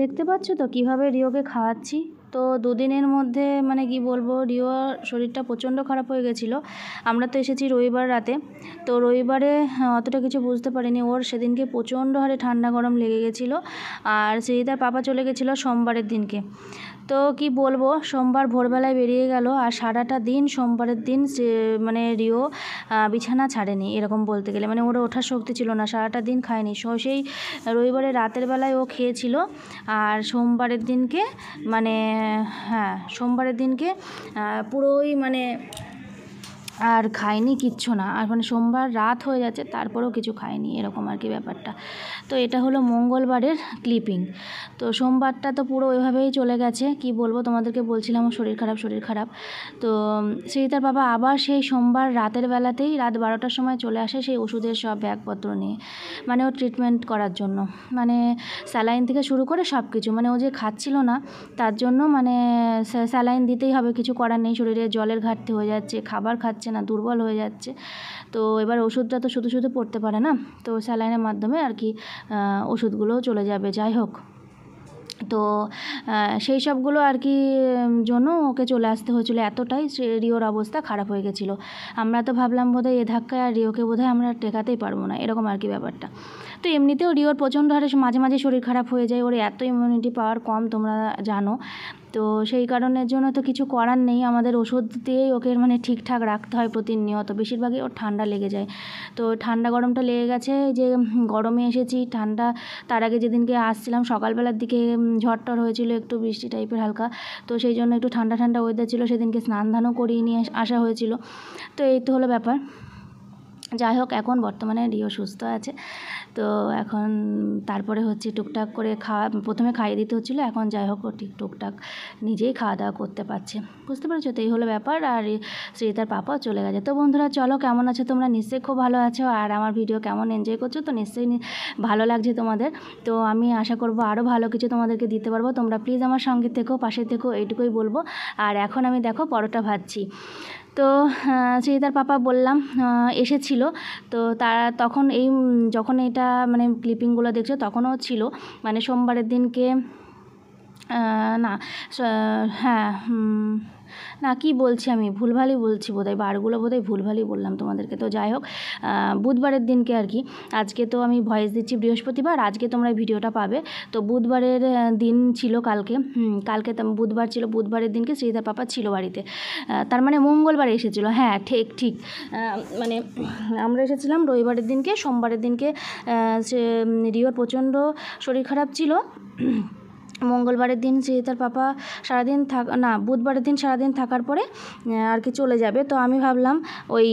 দেখতে পাচ্ছ তো কীভাবে রিওকে খাওয়াচ্ছি তো দুদিনের মধ্যে মানে কি বলবো রিওর শরীরটা প্রচণ্ড খারাপ হয়ে গেছিলো আমরা তো এসেছি রবিবার রাতে তো রবিবারে হ্যাঁ, অতটা কিছু বুঝতে পারিনি ওর সেদিনকে প্রচণ্ড হারে ঠান্ডা গরম লেগে গেছিলো আর তার পাপা চলে গেছিলো সোমবারের দিনকে তো কি বলবো সোমবার ভোরবেলায় বেরিয়ে গেল আর সারাটা দিন সোমবারের দিন মানে রিও বিছানা ছাড়েনি এরকম বলতে গেলে মানে ওর ওঠার শক্তি ছিল না সারাটা দিন খায়নি সেই রবিবারে রাতের বেলায় ও খেয়েছিল আর সোমবারের দিনকে মানে হ্যাঁ, হ্যাঁ সোমবারের দিনকে পুরোই মানে আর খাইনি কিচ্ছু না আর মানে সোমবার রাত হয়ে যাচ্ছে তারপরেও কিছু খাইনি এরকম আর কি ব্যাপারটা তো এটা হলো মঙ্গলবারের ক্লিপিং তো সোমবারটা তো পুরো ওইভাবেই চলে গেছে কি বলবো তোমাদেরকে বলছিলাম শরীর খারাপ শরীর খারাপ তো সীতার বাবা আবার সেই সোমবার রাতের বেলাতেই রাত বারোটার সময় চলে আসে সেই ওষুধের সব ব্যাগপত্র নিয়ে মানে ও ট্রিটমেন্ট করার জন্য মানে স্যালাইন থেকে শুরু করে সব কিছু মানে ও যে খাচ্ছিল না তার জন্য মানে স্যালাইন দিতেই হবে কিছু করার নেই শরীরে জলের ঘাটতি হয়ে যাচ্ছে খাবার খাচ্ছে যাচ্ছে না দুর্বল হয়ে যাচ্ছে তো এবার ওষুধটা তো শুধু শুধু পড়তে পারে না তো স্যালাইনের মাধ্যমে আর কি ওষুধগুলোও চলে যাবে যাই হোক তো সেই সবগুলো আর কি জন্য ওকে চলে আসতে হয়েছিল এতটাই রিওর অবস্থা খারাপ হয়ে গেছিলো আমরা তো ভাবলাম বোধহয় এ ধাক্কায় আর রিওকে বোধহয় আমরা টেকাতেই পারবো না এরকম আর কি ব্যাপারটা তো এমনিতেও রিওর প্রচণ্ড হারে মাঝে মাঝে শরীর খারাপ হয়ে যায় ওর এত ইমিউনিটি পাওয়ার কম তোমরা জানো তো সেই কারণের জন্য তো কিছু করার নেই আমাদের ওষুধ দিয়েই ওকে মানে ঠিকঠাক রাখতে হয় প্রতিনিয়ত বেশিরভাগই ওর ঠান্ডা লেগে যায় তো ঠান্ডা গরমটা লেগে গেছে যে গরমে এসেছি ঠান্ডা তার আগে যেদিনকে আসছিলাম সকালবেলার দিকে ঝড়টর হয়েছিল একটু বৃষ্টি টাইপের হালকা তো সেই জন্য একটু ঠান্ডা ঠান্ডা ওয়েদার ছিল সেদিনকে স্নান ধানও করিয়ে নিয়ে আসা হয়েছিল তো এই তো হলো ব্যাপার যাই হোক এখন বর্তমানে রিও সুস্থ আছে তো এখন তারপরে হচ্ছে টুকটাক করে খাওয়া প্রথমে খাইয়ে দিতে হচ্ছিলো এখন যাই হোক ঠিক টুকটাক নিজেই খাওয়া দাওয়া করতে পারছে বুঝতে পারছো তো এই হলো ব্যাপার আর শ্রীতার পাপাও চলে গেছে তো বন্ধুরা চলো কেমন আছো তোমরা নিশ্চয়ই খুব ভালো আছো আর আমার ভিডিও কেমন এনজয় করছো তো নিশ্চয়ই ভালো লাগছে তোমাদের তো আমি আশা করব আরও ভালো কিছু তোমাদেরকে দিতে পারবো তোমরা প্লিজ আমার সঙ্গে থেকো পাশে থেকো এইটুকুই বলবো আর এখন আমি দেখো পরোটা ভাজছি তো তার পাপা বললাম এসেছিল তো তারা তখন এই যখন এটা মানে ক্লিপিংগুলো দেখছো তখনও ছিল মানে সোমবারের দিনকে না হ্যাঁ না কি বলছি আমি ভুলভালই বলছি বোধহয় বারগুলো বোধহয় ভুলভালই বললাম তোমাদেরকে তো যাই হোক বুধবারের দিনকে আর কি আজকে তো আমি ভয়েস দিচ্ছি বৃহস্পতিবার আজকে তোমরা ভিডিওটা পাবে তো বুধবারের দিন ছিল কালকে কালকে বুধবার ছিল বুধবারের দিনকে শ্রীধার পাপা ছিল বাড়িতে তার মানে মঙ্গলবার এসেছিলো হ্যাঁ ঠিক ঠিক মানে আমরা এসেছিলাম রবিবারের দিনকে সোমবারের দিনকে সে রিওর প্রচণ্ড শরীর খারাপ ছিল মঙ্গলবারের দিন সে তার পাপা সারাদিন থাক না বুধবারের দিন সারাদিন থাকার পরে আর কি চলে যাবে তো আমি ভাবলাম ওই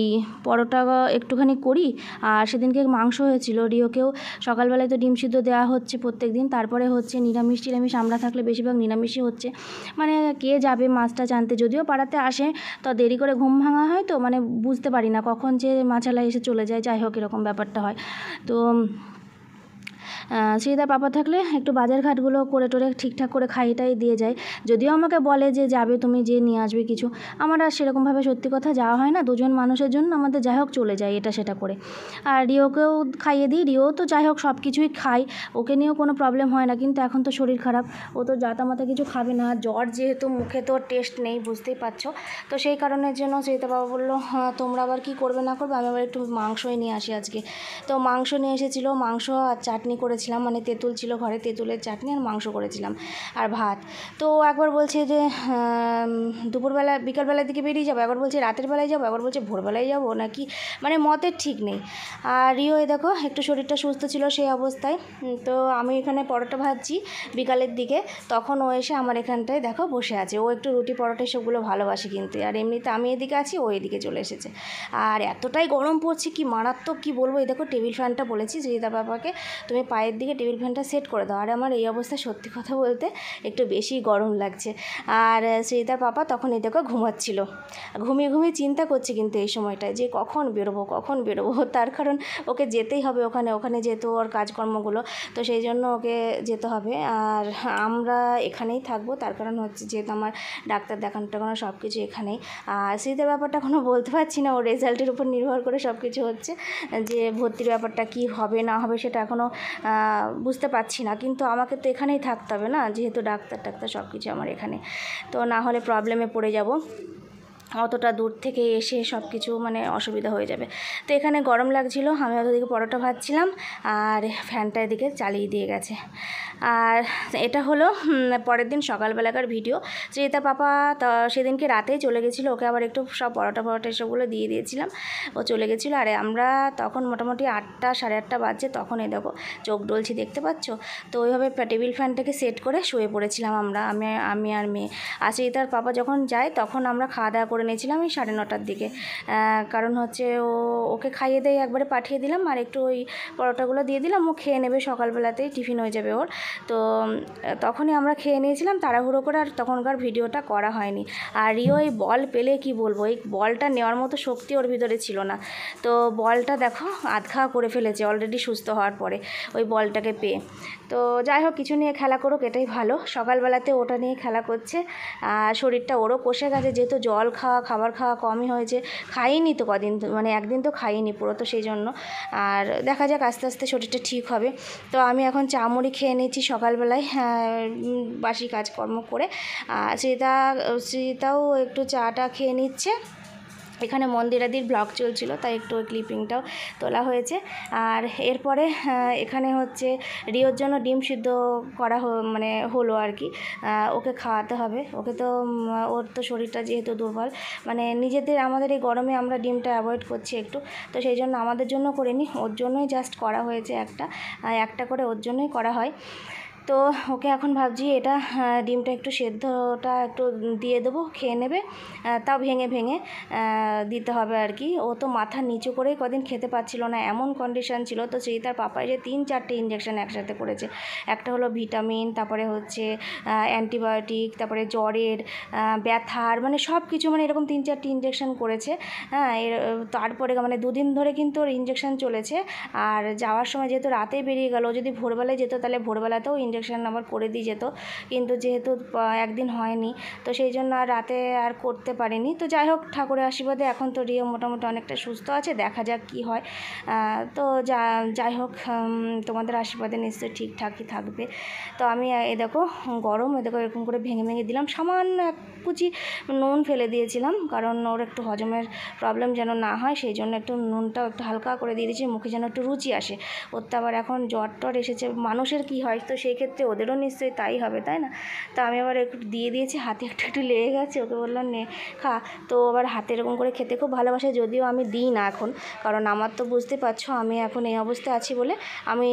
পরোটা একটুখানি করি আর সেদিনকে মাংস হয়েছিল রিওকেও সকালবেলায় তো ডিম সিদ্ধ দেওয়া হচ্ছে প্রত্যেক দিন তারপরে হচ্ছে নিরামিষ টিরামিষ আমরা থাকলে বেশিরভাগ নিরামিষই হচ্ছে মানে কে যাবে মাছটা জানতে যদিও পাড়াতে আসে তো দেরি করে ঘুম ভাঙা হয় তো মানে বুঝতে পারি না কখন যে মাছালা এসে চলে যায় যাই হোক এরকম ব্যাপারটা হয় তো শ্রীদার পাপা থাকলে একটু বাজার ঘাটগুলো করে টরে ঠিকঠাক করে খাইটাই দিয়ে যায় যদিও আমাকে বলে যে যাবে তুমি যে নিয়ে আসবে কিছু আমার আর সেরকমভাবে সত্যি কথা যাওয়া হয় না দুজন মানুষের জন্য আমাদের যাই হোক চলে যায় এটা সেটা করে আর রিওকেও খাইয়ে দিই রিও তো যাই হোক সব কিছুই খায় ওকে নিয়েও কোনো প্রবলেম হয় না কিন্তু এখন তো শরীর খারাপ ও তো যাতা মাথা কিছু খাবে না জ্বর যেহেতু মুখে তো টেস্ট নেই বুঝতেই পারছো তো সেই কারণের জন্য শ্রীতা বাবা বললো হ্যাঁ, তোমরা আবার কি করবে না করবে আমি আবার একটু মাংসই নিয়ে আসি আজকে তো মাংস নিয়ে এসেছিলো মাংস আর চাটনি করে করেছিলাম মানে তেঁতুল ছিল ঘরে তেঁতুলের চাটনি আর মাংস করেছিলাম আর ভাত তো একবার বলছে যে দুপুরবেলা বিকালবেলার দিকে বেরিয়ে যাবো একবার বলছে রাতের বেলায় যাবো একবার বলছে ভোরবেলায় যাবো নাকি মানে মতের ঠিক নেই আর রিও এ দেখো একটু শরীরটা সুস্থ ছিল সেই অবস্থায় তো আমি এখানে পরোটা ভাজছি বিকালের দিকে তখন ও এসে আমার এখানটায় দেখো বসে আছে ও একটু রুটি পরোটা সবগুলো ভালোবাসে কিন্তু আর এমনিতে আমি এদিকে আছি ও এদিকে চলে এসেছে আর এতটাই গরম পড়ছে কি মারাত্মক কি বলবো এই দেখো টেবিল ফ্যানটা বলেছি দাদা বাবাকে তুমি পায়ে পায়ের দিকে টেবিল ফ্যানটা সেট করে দাও আর আমার এই অবস্থা সত্যি কথা বলতে একটু বেশি গরম লাগছে আর শ্রীতার পাপা তখন এই দেখো ঘুমাচ্ছিল ঘুমিয়ে ঘুমিয়ে চিন্তা করছে কিন্তু এই সময়টায় যে কখন বেরোবো কখন বেরোবো তার কারণ ওকে যেতেই হবে ওখানে ওখানে যেহেতু ওর কাজকর্মগুলো তো সেই জন্য ওকে যেতে হবে আর আমরা এখানেই থাকবো তার কারণ হচ্ছে যেহেতু আমার ডাক্তার দেখানো টাকানো সব কিছু এখানেই আর শ্রীতার ব্যাপারটা এখনও বলতে পারছি না ওর রেজাল্টের উপর নির্ভর করে সব কিছু হচ্ছে যে ভর্তির ব্যাপারটা কি হবে না হবে সেটা এখনও বুঝতে পারছি না কিন্তু আমাকে তো এখানেই থাকতে হবে না যেহেতু ডাক্তার টাক্তার সব কিছু আমার এখানে তো না হলে প্রবলেমে পড়ে যাব অতটা দূর থেকে এসে সব কিছু মানে অসুবিধা হয়ে যাবে তো এখানে গরম লাগছিল আমি অতদিকে পরোটা ভাজছিলাম আর ফ্যানটা এদিকে চালিয়ে দিয়ে গেছে আর এটা হলো পরের দিন সকালবেলাকার ভিডিও শ্রেতা পাপা সেদিনকে রাতেই চলে গেছিলো ওকে আবার একটু সব পরোটা পরোটা এসবগুলো দিয়ে দিয়েছিলাম ও চলে গেছিলো আর আমরা তখন মোটামুটি আটটা সাড়ে আটটা বাজছে তখন এ দেখো চোখ ডলছি দেখতে পাচ্ছ তো ওইভাবে টেবিল ফ্যানটাকে সেট করে শুয়ে পড়েছিলাম আমরা আমি আমি আর মেয়ে আর শ্রেতার পাপা যখন যায় তখন আমরা খাওয়া দাওয়া করে করে নিয়েছিলাম এই সাড়ে নটার দিকে কারণ হচ্ছে ও ওকে খাইয়ে দেয় একবারে পাঠিয়ে দিলাম আর একটু ওই পরোটাগুলো দিয়ে দিলাম ও খেয়ে নেবে সকালবেলাতেই টিফিন হয়ে যাবে ওর তো তখনই আমরা খেয়ে নিয়েছিলাম তাড়াহুড়ো করে আর তখনকার ভিডিওটা করা হয়নি আর রিও এই বল পেলে কি বলবো এই বলটা নেওয়ার মতো শক্তি ওর ভিতরে ছিল না তো বলটা দেখো আধখাওয়া করে ফেলেছে অলরেডি সুস্থ হওয়ার পরে ওই বলটাকে পেয়ে তো যাই হোক কিছু নিয়ে খেলা করুক এটাই ভালো সকালবেলাতে ওটা নিয়ে খেলা করছে আর শরীরটা ওরও কষে গেছে যেহেতু জল খাওয়া খাওয়া খাবার খাওয়া কমই হয়েছে খাইনি তো কদিন মানে একদিন তো খাইনি পুরো তো সেই জন্য আর দেখা যাক আস্তে আস্তে শরীরটা ঠিক হবে তো আমি এখন চামড়ি খেয়ে নিয়েছি সকালবেলায় হ্যাঁ, বাসি কাজকর্ম করে আর শ্রীতা শ্রীতাও একটু চাটা খেয়ে নিচ্ছে এখানে মন্দিরাদির ব্লগ চলছিল তাই একটু ওই ক্লিপিংটাও তোলা হয়েছে আর এরপরে এখানে হচ্ছে রিওর জন্য ডিম সিদ্ধ করা মানে হলো আর কি ওকে খাওয়াতে হবে ওকে তো ওর তো শরীরটা যেহেতু দুর্বল মানে নিজেদের আমাদের এই গরমে আমরা ডিমটা অ্যাভয়েড করছি একটু তো সেই জন্য আমাদের জন্য করিনি ওর জন্যই জাস্ট করা হয়েছে একটা একটা করে ওর জন্যই করা হয় তো ওকে এখন ভাবছি এটা ডিমটা একটু সেদ্ধটা একটু দিয়ে দেবো খেয়ে নেবে তাও ভেঙে ভেঙে দিতে হবে আর কি ও তো মাথা নিচু করেই কদিন খেতে পাচ্ছিল না এমন কন্ডিশান ছিল তো সেই তার পাপায় যে তিন চারটে ইঞ্জেকশান একসাথে করেছে একটা হলো ভিটামিন তারপরে হচ্ছে অ্যান্টিবায়োটিক তারপরে জ্বরের ব্যথার মানে সব কিছু মানে এরকম তিন চারটে ইঞ্জেকশান করেছে হ্যাঁ এর তারপরে মানে দুদিন ধরে কিন্তু ওর ইঞ্জেকশান চলেছে আর যাওয়ার সময় যেহেতু রাতে বেরিয়ে গেল যদি ভোরবেলায় যেত তাহলে ভোরবেলাতেও ইঞ্জেকশান আবার করে দিয়ে যেত কিন্তু যেহেতু একদিন হয়নি তো সেই জন্য আর রাতে আর করতে পারিনি তো যাই হোক ঠাকুরের আশীর্বাদে এখন তো রিও মোটামুটি অনেকটা সুস্থ আছে দেখা যাক কি হয় তো যা যাই হোক তোমাদের আশীর্বাদে নিশ্চয়ই ঠিকঠাকই থাকবে তো আমি এ দেখো গরম এ দেখো এরকম করে ভেঙে ভেঙে দিলাম সামান্য এক কুচি নুন ফেলে দিয়েছিলাম কারণ ওর একটু হজমের প্রবলেম যেন না হয় সেই জন্য একটু নুনটাও একটু হালকা করে দিয়ে দিয়েছি মুখে যেন একটু রুচি আসে ওর তো আবার এখন জ্বর টর এসেছে মানুষের কি হয় তো সেই সেক্ষেত্রে ওদেরও নিশ্চয়ই তাই হবে তাই না তো আমি আবার একটু দিয়ে দিয়েছি হাতে একটু একটু লেগে গেছে ওকে বললাম নে খা তো আবার হাতে এরকম করে খেতে খুব ভালোবাসে যদিও আমি দিই না এখন কারণ আমার তো বুঝতে পারছো আমি এখন এই অবস্থায় আছি বলে আমি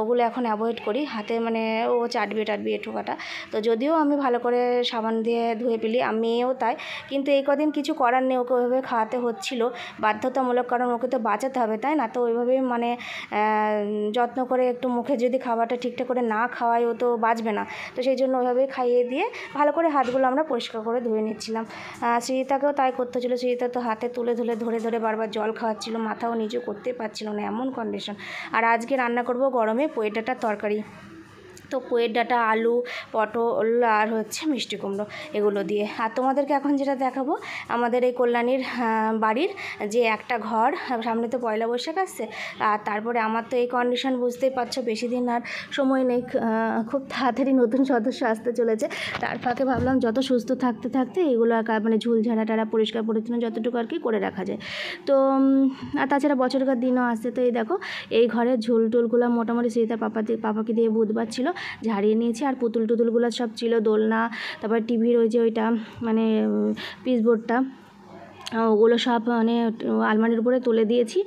ওগুলো এখন অ্যাভয়েড করি হাতে মানে ও চাটবে টাটবে এ ঠোকাটা তো যদিও আমি ভালো করে সাবান দিয়ে ধুয়ে পেলি আমিও তাই কিন্তু এই কদিন কিছু করার নেই ওকে ওইভাবে খাওয়াতে হচ্ছিল বাধ্যতামূলক কারণ ওকে তো বাঁচাতে হবে তাই না তো ওইভাবে মানে যত্ন করে একটু মুখে যদি খাবারটা ঠিকঠাক করে না খাওয়া খাওয়াই ও তো বাঁচবে না তো সেই জন্য ওইভাবে খাইয়ে দিয়ে ভালো করে হাতগুলো আমরা পরিষ্কার করে ধুয়ে নিচ্ছিলাম সৃজিতাকেও তাই করতে হচ্ছিলো সৃজিতা তো হাতে তুলে ধুলে ধরে ধরে বারবার জল খাওয়াচ্ছিল মাথাও নিজেও করতে পারছিল না এমন কন্ডিশন আর আজকে রান্না করব গরমে পোয়েটাটার তরকারি তো কোয়ের ডাটা আলু পটল আর হচ্ছে মিষ্টি কুমড়ো এগুলো দিয়ে আর তোমাদেরকে এখন যেটা দেখাবো আমাদের এই কল্যাণীর বাড়ির যে একটা ঘর সামনে তো পয়লা বৈশাখ আসছে আর তারপরে আমার তো এই কন্ডিশন বুঝতেই পারছো বেশি দিন আর সময় নেই খুব তাড়াতাড়ি নতুন সদস্য আসতে চলেছে তার ফাঁকে ভাবলাম যত সুস্থ থাকতে থাকতে এগুলো মানে ঝুল ঝাড়া টাড়া পরিষ্কার পরিচ্ছন্ন যতটুকু আর কি করে রাখা যায় তো আর তাছাড়া বছরকার দিনও আসছে তো এই দেখো এই ঘরের ঝুল টুলগুলো মোটামুটি তার পাপা পাপাকে দিয়ে বুধবার ছিল ঝাড়িয়ে নিয়েছি আর পুতুল টুতুলগুলো সব ছিল দোলনা তারপর টিভির ওই যে ওইটা মানে পিসবোর্ডটা ওগুলো সব মানে আলমারির উপরে তুলে দিয়েছি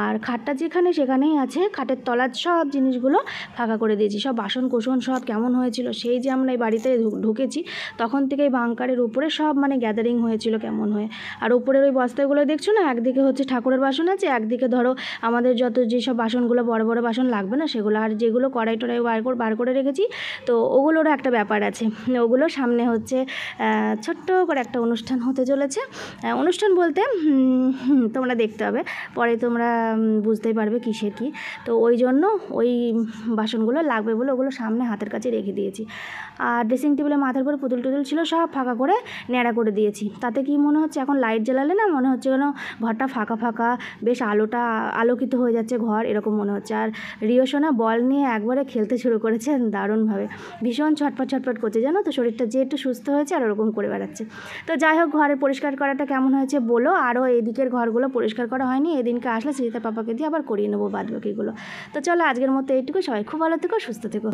আর খাটটা যেখানে সেখানেই আছে খাটের তলার সব জিনিসগুলো ফাঁকা করে দিয়েছি সব বাসন কোষণ সব কেমন হয়েছিল সেই যে আমরা এই বাড়িতে ঢুকেছি তখন থেকে এই বাংকারের উপরে সব মানে গ্যাদারিং হয়েছিল কেমন হয়ে আর উপরের ওই বস্তাগুলো দেখছো না একদিকে হচ্ছে ঠাকুরের বাসন আছে একদিকে ধরো আমাদের যত যেসব বাসনগুলো বড় বড় বাসন লাগবে না সেগুলো আর যেগুলো কড়াই টড়াই বার করে বার করে রেখেছি তো ওগুলোরও একটা ব্যাপার আছে ওগুলো সামনে হচ্ছে ছোট্ট করে একটা অনুষ্ঠান হতে চলেছে অনুষ্ঠান রিয়াকশন বলতে তোমরা দেখতে হবে পরে তোমরা বুঝতেই পারবে কিসের কী তো ওই জন্য ওই বাসনগুলো লাগবে বলে ওগুলো সামনে হাতের কাছে রেখে দিয়েছি আর ড্রেসিং টেবিলে মাথার উপর পুতুল টুতুল ছিল সব ফাঁকা করে ন্যাড়া করে দিয়েছি তাতে কি মনে হচ্ছে এখন লাইট জ্বালালে না মনে হচ্ছে যেন ঘরটা ফাঁকা ফাঁকা বেশ আলোটা আলোকিত হয়ে যাচ্ছে ঘর এরকম মনে হচ্ছে আর রিওশোনা বল নিয়ে একবারে খেলতে শুরু করেছে দারুণভাবে ভীষণ ছটপট ছটপট করছে জানো তো শরীরটা যে একটু সুস্থ হয়েছে আর ওরকম করে বেড়াচ্ছে তো যাই হোক ঘরে পরিষ্কার করাটা কেমন হয়েছে হয়েছে বলো আরও এদিকের ঘরগুলো পরিষ্কার করা হয়নি এদিনকে আসলে সৃজিতা পাপাকে দিয়ে আবার করিয়ে নেবো বাদবাকিগুলো তো চলো আজকের মতো এইটুকু সবাই খুব ভালো থেকো সুস্থ থেকো